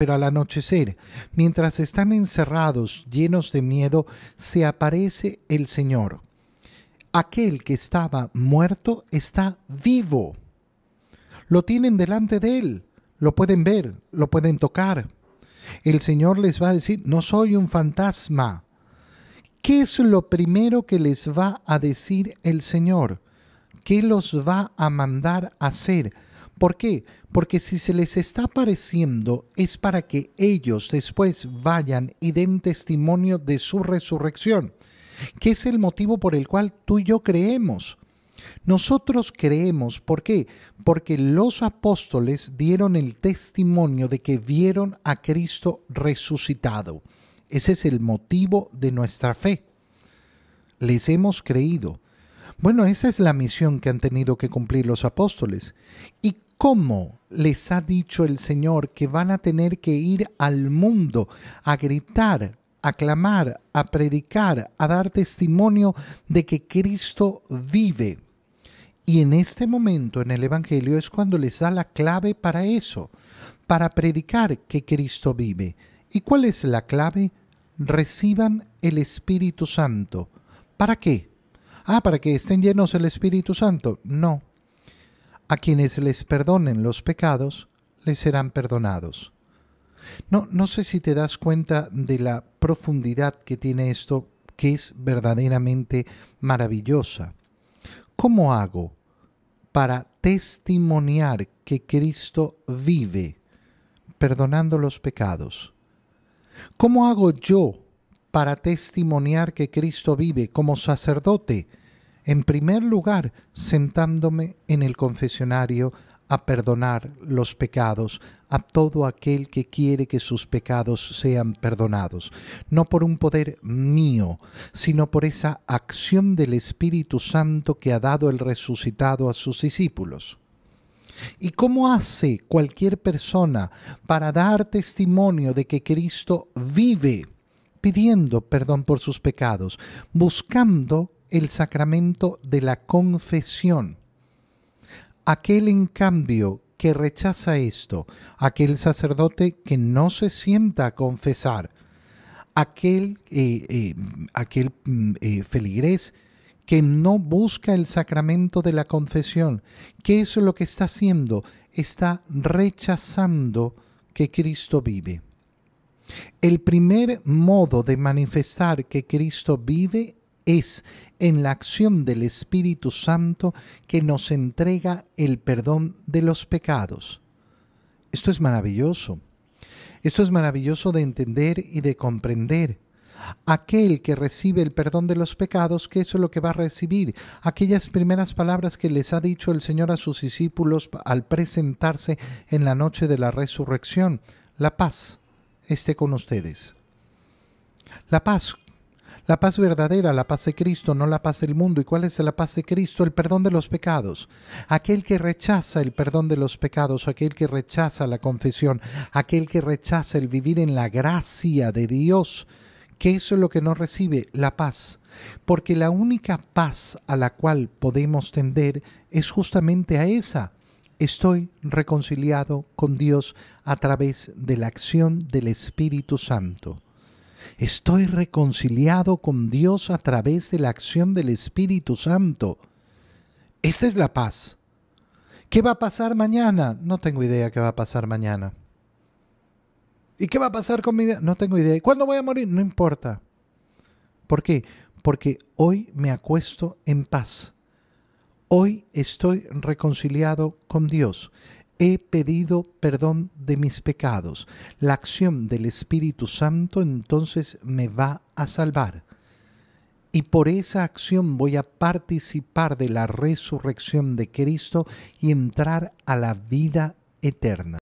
Pero al anochecer, mientras están encerrados, llenos de miedo, se aparece el Señor. Aquel que estaba muerto está vivo. Lo tienen delante de él, lo pueden ver, lo pueden tocar. El Señor les va a decir, no soy un fantasma. ¿Qué es lo primero que les va a decir el Señor? ¿Qué los va a mandar a hacer? ¿Por qué? Porque si se les está apareciendo es para que ellos después vayan y den testimonio de su resurrección, que es el motivo por el cual tú y yo creemos. Nosotros creemos, ¿por qué? Porque los apóstoles dieron el testimonio de que vieron a Cristo resucitado. Ese es el motivo de nuestra fe. Les hemos creído. Bueno, esa es la misión que han tenido que cumplir los apóstoles. ¿Y ¿Cómo les ha dicho el Señor que van a tener que ir al mundo a gritar, a clamar, a predicar, a dar testimonio de que Cristo vive? Y en este momento en el Evangelio es cuando les da la clave para eso, para predicar que Cristo vive. ¿Y cuál es la clave? Reciban el Espíritu Santo. ¿Para qué? Ah, para que estén llenos del Espíritu Santo. No, a quienes les perdonen los pecados, les serán perdonados. No, no sé si te das cuenta de la profundidad que tiene esto, que es verdaderamente maravillosa. ¿Cómo hago para testimoniar que Cristo vive perdonando los pecados? ¿Cómo hago yo para testimoniar que Cristo vive como sacerdote en primer lugar, sentándome en el confesionario a perdonar los pecados a todo aquel que quiere que sus pecados sean perdonados, no por un poder mío, sino por esa acción del Espíritu Santo que ha dado el resucitado a sus discípulos. ¿Y cómo hace cualquier persona para dar testimonio de que Cristo vive? pidiendo perdón por sus pecados, buscando el sacramento de la confesión. Aquel, en cambio, que rechaza esto, aquel sacerdote que no se sienta a confesar, aquel, eh, eh, aquel mm, eh, feligrés que no busca el sacramento de la confesión, ¿qué es lo que está haciendo? Está rechazando que Cristo vive. El primer modo de manifestar que Cristo vive es en la acción del Espíritu Santo que nos entrega el perdón de los pecados. Esto es maravilloso. Esto es maravilloso de entender y de comprender. Aquel que recibe el perdón de los pecados, que eso es lo que va a recibir? Aquellas primeras palabras que les ha dicho el Señor a sus discípulos al presentarse en la noche de la resurrección. La paz esté con ustedes. La paz la paz verdadera, la paz de Cristo, no la paz del mundo. ¿Y cuál es la paz de Cristo? El perdón de los pecados. Aquel que rechaza el perdón de los pecados, aquel que rechaza la confesión, aquel que rechaza el vivir en la gracia de Dios, que eso es lo que no recibe, la paz. Porque la única paz a la cual podemos tender es justamente a esa, estoy reconciliado con Dios a través de la acción del Espíritu Santo. Estoy reconciliado con Dios a través de la acción del Espíritu Santo. Esta es la paz. ¿Qué va a pasar mañana? No tengo idea qué va a pasar mañana. ¿Y qué va a pasar con mi vida? No tengo idea. ¿Cuándo voy a morir? No importa. ¿Por qué? Porque hoy me acuesto en paz. Hoy estoy reconciliado con Dios he pedido perdón de mis pecados. La acción del Espíritu Santo entonces me va a salvar. Y por esa acción voy a participar de la resurrección de Cristo y entrar a la vida eterna.